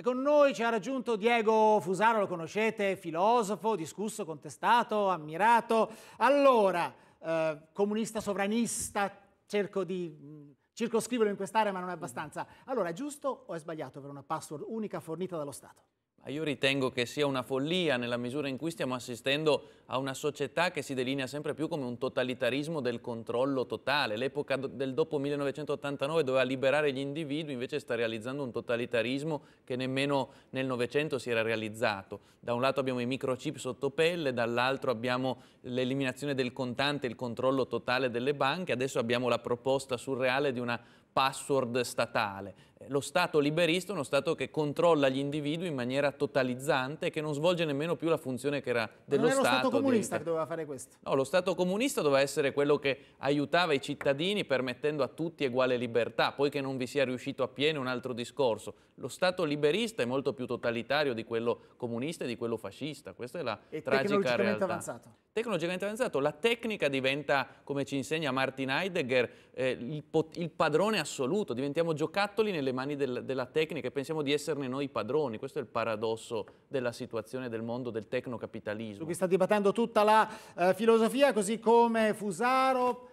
E con noi ci ha raggiunto Diego Fusaro, lo conoscete, filosofo, discusso, contestato, ammirato. Allora, eh, comunista sovranista, cerco di mm, circoscriverlo in quest'area ma non è abbastanza. Allora, è giusto o è sbagliato avere una password unica fornita dallo Stato? Ma io ritengo che sia una follia nella misura in cui stiamo assistendo a una società che si delinea sempre più come un totalitarismo del controllo totale. L'epoca del dopo 1989 doveva liberare gli individui, invece sta realizzando un totalitarismo che nemmeno nel Novecento si era realizzato. Da un lato abbiamo i microchip sotto pelle, dall'altro abbiamo l'eliminazione del contante, il controllo totale delle banche, adesso abbiamo la proposta surreale di una password statale lo Stato liberista è uno Stato che controlla gli individui in maniera totalizzante e che non svolge nemmeno più la funzione che era dello Stato. Non era lo Stato comunista che doveva fare questo? No, lo Stato comunista doveva essere quello che aiutava i cittadini permettendo a tutti uguale libertà, poiché non vi sia riuscito appieno un altro discorso. Lo Stato liberista è molto più totalitario di quello comunista e di quello fascista, questa è la e tragica realtà. Avanzato. Tecnologicamente avanzato. La tecnica diventa, come ci insegna Martin Heidegger, eh, il, il padrone assoluto, diventiamo giocattoli nelle nelle mani del, della tecnica e pensiamo di esserne noi padroni. Questo è il paradosso della situazione del mondo del tecnocapitalismo. Qui sta dibattendo tutta la eh, filosofia, così come Fusaro,